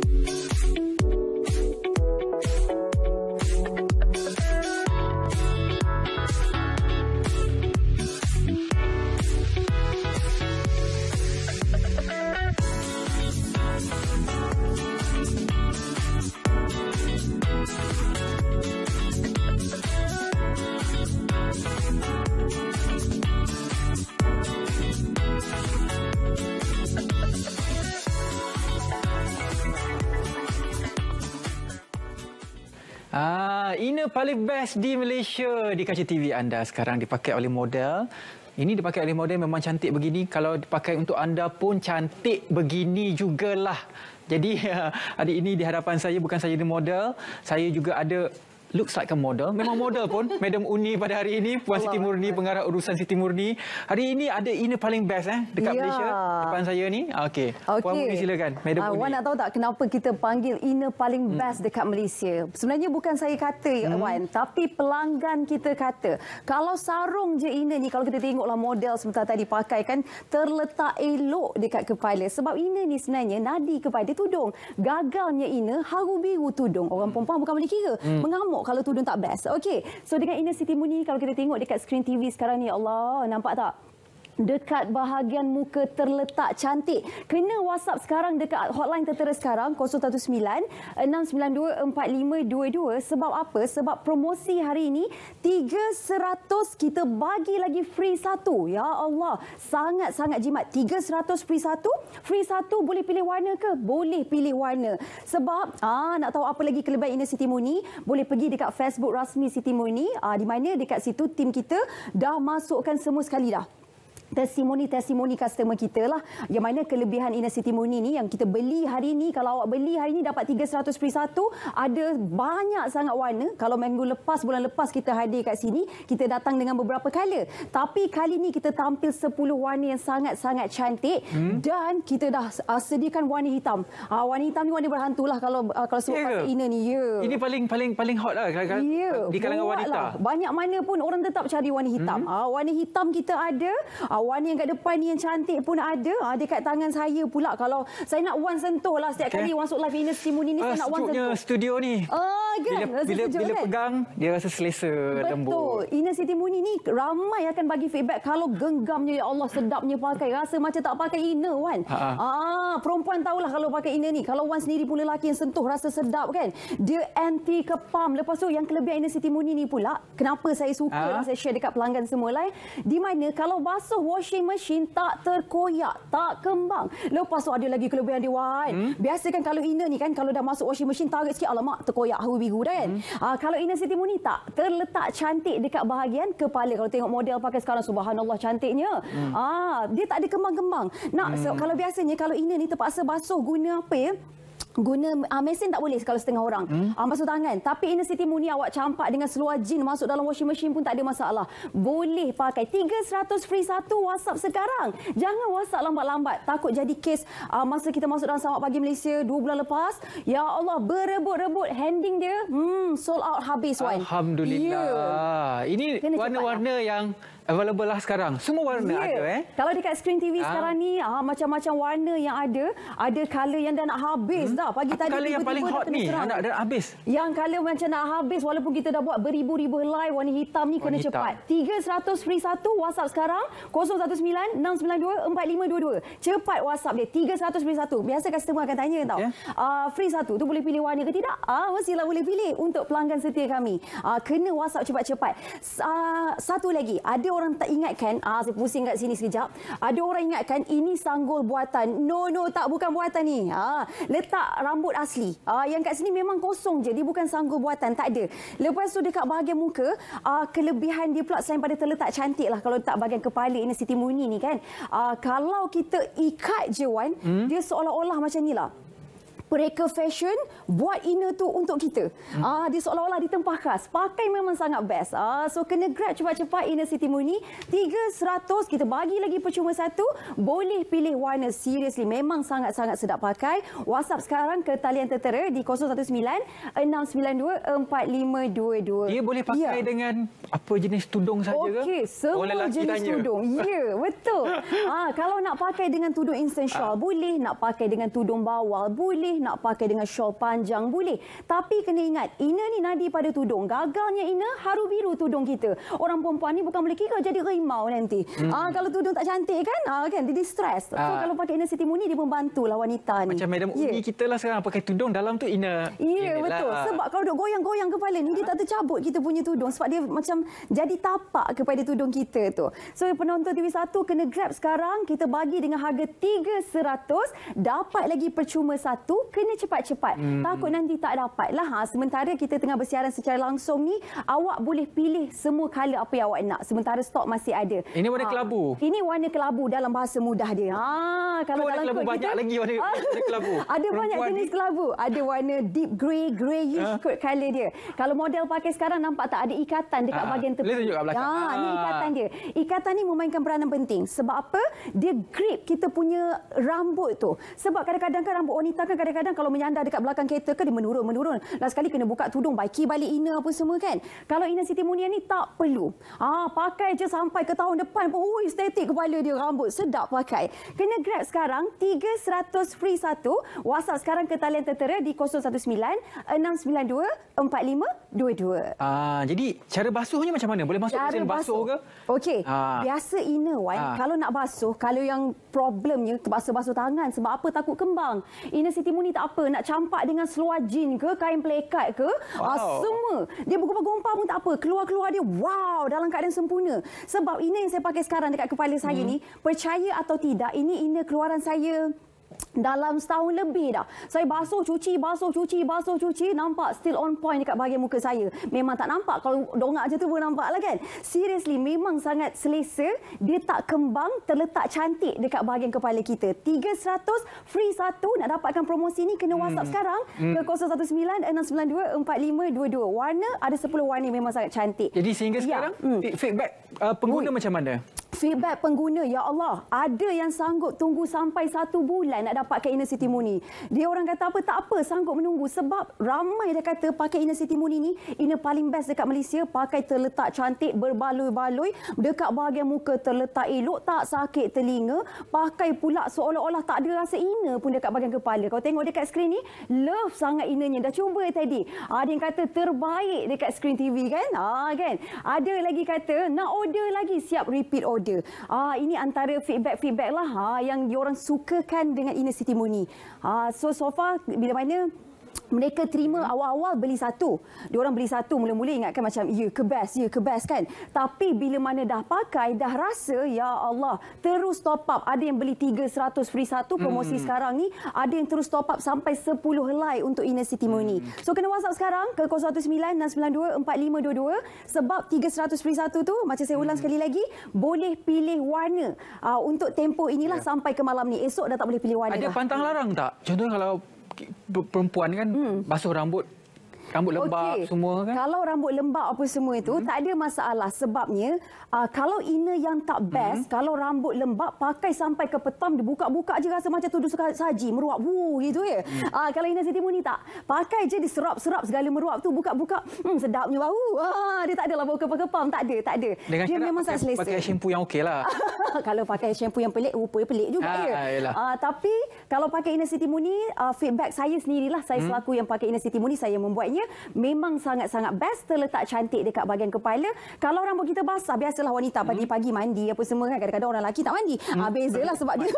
Thank you. mana paling best di Malaysia di kaca TV anda sekarang dipakai oleh model. Ini dipakai oleh model memang cantik begini. Kalau dipakai untuk anda pun cantik begini jugalah. Jadi hari ini di hadapan saya bukan saya di model. Saya juga ada looks like a model. Memang model pun. Madam Uni pada hari ini. Puan Siti Murni, pengarah urusan Siti Murni. Hari ini ada inner paling best eh, dekat ya. Malaysia. Depan saya ni. Okay. Okay. Ah, Puan Uni silakan. Madam uh, Uni. Wan nak tahu tak kenapa kita panggil inner paling hmm. best hmm. dekat Malaysia? Sebenarnya bukan saya kata, hmm. Wan. Tapi pelanggan kita kata. Kalau sarung je inner ni, kalau kita tengoklah model sebentar tadi pakai kan, terletak elok dekat kepala. Sebab inner ni sebenarnya nadi kepada tudung. Gagalnya inner, haru biru tudung. Orang perempuan bukan boleh kira. Hmm. Mengamuk tengok kalau tudung tak best. Okey. So dengan Inner City Muni kalau kita tengok dekat skrin TV sekarang ni Allah nampak tak? dekat bahagian muka terletak cantik. Kena WhatsApp sekarang dekat hotline tertera sekarang 019-692-4522. Sebab apa? Sebab promosi hari ini 300 kita bagi lagi free satu. Ya Allah, sangat-sangat jimat. 300 free satu, free satu boleh pilih warna ke? Boleh pilih warna. Sebab ah nak tahu apa lagi kelebihan Inner City Muni, boleh pergi dekat Facebook rasmi City ini. Ah, di mana dekat situ tim kita dah masukkan semua sekali dah testimoni-testimoni customer kita lah. Yang mana kelebihan Inner City Muni ni yang kita beli hari ni, kalau awak beli hari ni dapat 300 per satu. ada banyak sangat warna. Kalau minggu lepas, bulan lepas kita hadir kat sini, kita datang dengan beberapa color. Tapi kali ini kita tampil 10 warna yang sangat-sangat cantik hmm? dan kita dah uh, sediakan warna hitam. Uh, warna hitam ni warna berhantu lah kalau, uh, kalau sebut yeah. Ya inner ni. Yeah. Ini paling paling paling hot lah kal- yeah. di kalangan Buat wanita. Lah. Banyak mana pun orang tetap cari warna hitam. Hmm? Uh, warna hitam kita ada, uh, Awan yang kat depan ni yang cantik pun ada ha, dekat tangan saya pula. Kalau saya nak Wan sentuh lah setiap okay. kali Wan masuk live inner simuni ni uh, saya nak Wan sentuh. studio ni. Ah, kan? Bila, bila, sejuk, bila kan? pegang, dia rasa selesa Betul. lembut. Betul. Inner City Muni ni ramai akan bagi feedback kalau genggamnya, ya Allah, sedapnya pakai. Rasa macam tak pakai inner, Wan. Ha, ha. Ah, perempuan tahulah kalau pakai inner ni. Kalau Wan sendiri pun lelaki yang sentuh, rasa sedap kan? Dia anti kepam. Lepas tu, yang kelebihan inner City Muni ni pula, kenapa saya suka ha? dan saya share dekat pelanggan semua lain, di mana kalau basuh washing machine tak terkoyak, tak kembang. Lepas tu ada lagi kelebihan dia Wan. Hmm? Biasa kan kalau inner ni kan kalau dah masuk washing machine tarik sikit alamak terkoyak hawi biru dah kan. Hmm? Uh, kalau inner siti moon tak terletak cantik dekat bahagian kepala. Kalau tengok model pakai sekarang subhanallah cantiknya. Hmm. Ah, dia tak ada kembang-kembang. Nak hmm. kalau biasanya kalau inner ni terpaksa basuh guna apa ya? guna uh, mesin tak boleh kalau setengah orang hmm? uh, masuk tangan tapi inner city muni awak campak dengan seluar jean masuk dalam washing machine pun tak ada masalah boleh pakai 300 free satu whatsapp sekarang jangan whatsapp lambat-lambat takut jadi kes uh, masa kita masuk dalam sawak pagi Malaysia dua bulan lepas ya Allah berebut-rebut handing dia hmm, sold out habis Wan Alhamdulillah yeah. ini warna-warna ya? yang available lah sekarang. Semua warna yeah. ada eh. Kalau dekat screen TV ha. Ah. sekarang ni ah, macam-macam warna yang ada. Ada color yang dah nak habis hmm. dah. Pagi Apa tadi tiba-tiba yang paling hot ni? Yang nak, dah habis. Yang color macam nak habis walaupun kita dah buat beribu-ribu helai warna hitam ni warna kena hitam. cepat. 300 free 1 WhatsApp sekarang 019-692-4522. Cepat WhatsApp dia. 300 free 1. Biasa customer akan tanya okay. tau. Uh, free 1 tu boleh pilih warna ke tidak? Ah, uh, mestilah boleh pilih untuk pelanggan setia kami. Uh, kena WhatsApp cepat-cepat. Uh, satu lagi. Ada orang tak ingatkan, ah saya pusing kat sini sekejap. Ada orang ingatkan ini sanggul buatan. No no tak bukan buatan ni. Ah letak rambut asli. Ah yang kat sini memang kosong je. Dia bukan sanggul buatan, tak ada. Lepas tu dekat bahagian muka, ah kelebihan dia pula selain pada terletak cantik lah kalau tak bahagian kepala ini Siti Muni ni kan. Ah kalau kita ikat je Wan, hmm? dia seolah-olah macam nilah pereka fashion buat inner tu untuk kita. Hmm. Ah dia seolah-olah ditempah khas. Pakai memang sangat best. Ah so kena grab cepat-cepat Inner City Muni 300 kita bagi lagi percuma satu. Boleh pilih warna seriously memang sangat-sangat sedap pakai. WhatsApp sekarang ke talian tertera di 019 692 4522. Dia boleh pakai ya. dengan apa jenis tudung saja okay. ke? Okey, semua lah jenis tanya. tudung. Ya, yeah, betul. ah kalau nak pakai dengan tudung instant shawl ah. boleh, nak pakai dengan tudung bawal boleh boleh nak pakai dengan shawl panjang boleh tapi kena ingat ina ni nadi pada tudung gagalnya ina haru biru tudung kita orang perempuan ni bukan boleh kira jadi rimau nanti hmm. ah kalau tudung tak cantik kan ah kan jadi stres so, ah. kalau pakai ina city muni dia membantulah wanita ni macam madam yeah. umi kita lah sekarang pakai tudung dalam tu ina ya yeah, betul lah. sebab kalau duk goyang-goyang kepala ni dia tak tercabut kita punya tudung sebab dia macam jadi tapak kepada tudung kita tu so penonton TV1 kena grab sekarang kita bagi dengan harga 3100 dapat lagi percuma satu kena cepat-cepat. Hmm. Takut hmm. nanti tak dapat lah. Ha, sementara kita tengah bersiaran secara langsung ni, awak boleh pilih semua colour apa yang awak nak. Sementara stok masih ada. Ini warna ha, kelabu. Ini warna kelabu dalam bahasa mudah dia. Ha, kalau warna kelabu kot, banyak lagi warna, warna kelabu. Ada Perempuan banyak jenis kelabu. Ada warna deep grey, greyish ha? kot colour dia. Kalau model pakai sekarang nampak tak ada ikatan dekat ha. bahagian tepi. Boleh tunjuk belakang. Ya, ha. ni ah. ikatan dia. Ikatan ni memainkan peranan penting. Sebab apa? Dia grip kita punya rambut tu. Sebab kadang-kadang kan rambut wanita kan kadang-kadang kadang-kadang kalau menyandar dekat belakang kereta ke dia menurun-menurun. Last sekali kena buka tudung, baiki balik ina apa semua kan. Kalau ina Siti Munia ni tak perlu. Ah pakai je sampai ke tahun depan pun ui estetik kepala dia rambut sedap pakai. Kena grab sekarang 300 free satu. WhatsApp sekarang ke talian tertera di 019 692 4522. Ah jadi cara basuhnya macam mana? Boleh masuk mesin basuh, ke? Okey. Ah. Biasa ina Wan, ah. kalau nak basuh, kalau yang problemnya terpaksa basuh tangan sebab apa takut kembang. Ina Siti Munia ni tak apa nak campak dengan seluar jin ke kain pelekat ke ah, wow. uh, semua dia bergumpa-gumpa pun tak apa keluar-keluar dia wow dalam keadaan sempurna sebab ini yang saya pakai sekarang dekat kepala saya hmm. ni percaya atau tidak ini ini keluaran saya dalam setahun lebih dah. Saya basuh cuci, basuh cuci, basuh cuci. Nampak still on point dekat bahagian muka saya. Memang tak nampak. Kalau dongak je tu pun nampak lah kan. Seriously, memang sangat selesa. Dia tak kembang, terletak cantik dekat bahagian kepala kita. 300, free satu. Nak dapatkan promosi ni, kena WhatsApp hmm. sekarang ke 019-692-4522. Hmm. Warna, ada 10 warna memang sangat cantik. Jadi sehingga ya. sekarang, ya. hmm. feedback uh, pengguna Ui. macam mana? Feedback pengguna, ya Allah. Ada yang sanggup tunggu sampai satu bulan nak dapatkan Inner City Muni. Dia orang kata apa, tak apa, sanggup menunggu. Sebab ramai dia kata pakai Inner City Muni ni, inner paling best dekat Malaysia, pakai terletak cantik, berbaloi-baloi, dekat bahagian muka terletak elok, tak sakit telinga, pakai pula seolah-olah tak ada rasa inner pun dekat bahagian kepala. Kau tengok dekat skrin ni, love sangat innernya. Dah cuba tadi. Ada yang kata terbaik dekat skrin TV kan? Ah kan? Ada lagi kata nak order lagi, siap repeat order. Ah ini antara feedback-feedback lah ha, yang diorang sukakan dengan Inner City Muni. Uh, ah, so, so far bila mana mereka terima awal-awal beli satu. Dia orang beli satu mula-mula ingatkan macam ya ke best, ya ke best kan. Tapi bila mana dah pakai dah rasa ya Allah, terus top up. Ada yang beli 300 free satu promosi hmm. sekarang ni, ada yang terus top up sampai 10 helai untuk Inner City hmm. So kena WhatsApp sekarang ke 0196924522 sebab 300 free satu tu macam saya ulang hmm. sekali lagi, boleh pilih warna. Uh, untuk tempoh inilah yeah. sampai ke malam ni. Esok dah tak boleh pilih warna. Ada dah. pantang larang tak? Contohnya kalau perempuan kan hmm. basuh rambut rambut lembap okay. semua kan? Kalau rambut lembab apa semua itu, hmm. tak ada masalah. Sebabnya, uh, kalau inner yang tak hmm. best, hmm. kalau rambut lembab pakai sampai ke petam dia buka-buka je rasa macam tuduh saji, meruap, wuh, gitu ya. Hmm. Uh, kalau inner city muni tak, pakai je dia serap-serap segala meruap tu, buka-buka, hmm, sedapnya bau. Ah, dia tak adalah bau kepam-kepam, tak ada, tak ada. Dengan dia memang pakai, sangat selesa. Pakai shampoo yang okey lah. kalau pakai shampoo yang pelik, rupa pelik juga ha, ya. Uh, tapi, kalau pakai inner city muni, uh, feedback saya sendirilah, saya hmm. selaku yang pakai inner city muni, saya membuatnya sebenarnya memang sangat-sangat best terletak cantik dekat bahagian kepala. Kalau rambut kita basah, biasalah wanita pagi-pagi hmm. mandi apa semua kan. Kadang-kadang orang lelaki tak mandi. Ah, hmm. Ah, bezalah sebab dia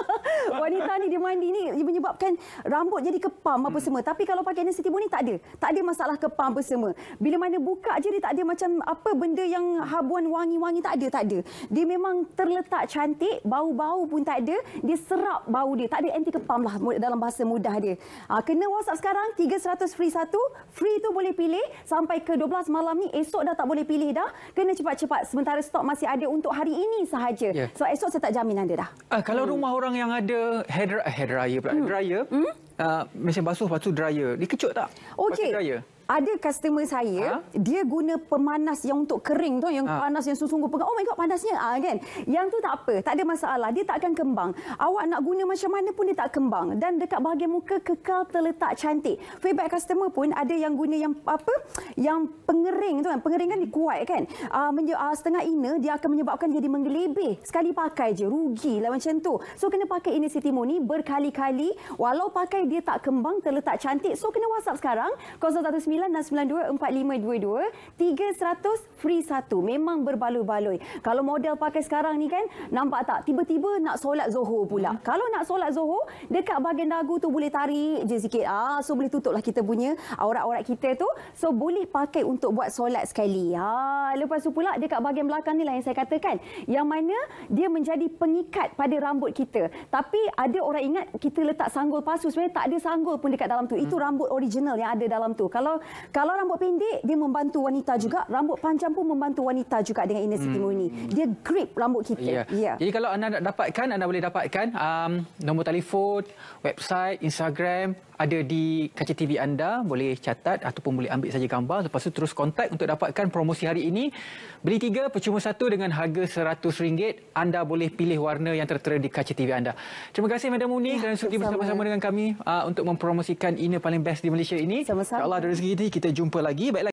wanita ni dia mandi ni menyebabkan rambut jadi kepam apa hmm. semua. Tapi kalau pakai sensitif ni tak ada. Tak ada masalah kepam apa semua. Bila mana buka je dia tak ada macam apa benda yang habuan wangi-wangi tak ada, tak ada. Dia memang terletak cantik, bau-bau pun tak ada. Dia serap bau dia. Tak ada anti kepam lah dalam bahasa mudah dia. Ah, kena WhatsApp sekarang 300 free 1 free tu boleh pilih sampai ke 12 malam ni esok dah tak boleh pilih dah kena cepat-cepat sementara stok masih ada untuk hari ini sahaja yeah. so esok saya tak jamin anda dah uh, kalau hmm. rumah orang yang ada hair dryer pula hmm. dryer hmm? Ah, uh, mesin basuh lepas tu dryer dikecut tak okay ada customer saya ha? dia guna pemanas yang untuk kering tu yang ha. panas yang sungguh pegang oh my god panasnya ah kan yang tu tak apa tak ada masalah dia tak akan kembang awak nak guna macam mana pun dia tak kembang dan dekat bahagian muka kekal terletak cantik feedback customer pun ada yang guna yang apa yang pengering tu kan pengering kan kuat kan uh, menye- uh, setengah inner dia akan menyebabkan jadi menggelebih sekali pakai je rugilah macam tu so kena pakai ini city moon ni berkali-kali walau pakai dia tak kembang terletak cantik so kena whatsapp sekarang 019 0395242 free satu memang berbaloi-baloi. Kalau model pakai sekarang ni kan nampak tak tiba-tiba nak solat Zuhur pula. Hmm. Kalau nak solat Zuhur dekat bahagian dagu tu boleh tarik je sikit. Ah so boleh tutuplah kita punya aurat-aurat kita tu. So boleh pakai untuk buat solat sekali. Ah lepas tu pula dekat bahagian belakang ni lah yang saya katakan yang mana dia menjadi pengikat pada rambut kita. Tapi ada orang ingat kita letak sanggul palsu sebenarnya tak ada sanggul pun dekat dalam tu. Hmm. Itu rambut original yang ada dalam tu. Kalau kalau rambut pendek dia membantu wanita juga rambut panjang pun membantu wanita juga dengan inner city hmm. ini dia grip rambut kita yeah. Yeah. jadi kalau anda nak dapatkan anda boleh dapatkan um, nombor telefon website Instagram ada di kaca TV anda boleh catat ataupun boleh ambil saja gambar lepas tu terus kontak untuk dapatkan promosi hari ini beli tiga percuma satu dengan harga RM100 anda boleh pilih warna yang tertera di kaca TV anda terima kasih Madam Muni ya, kerana sudi bersama-sama dengan kami uh, untuk mempromosikan ini paling best di Malaysia ini sama-sama Allah dari segi ini kita jumpa lagi. Baiklah.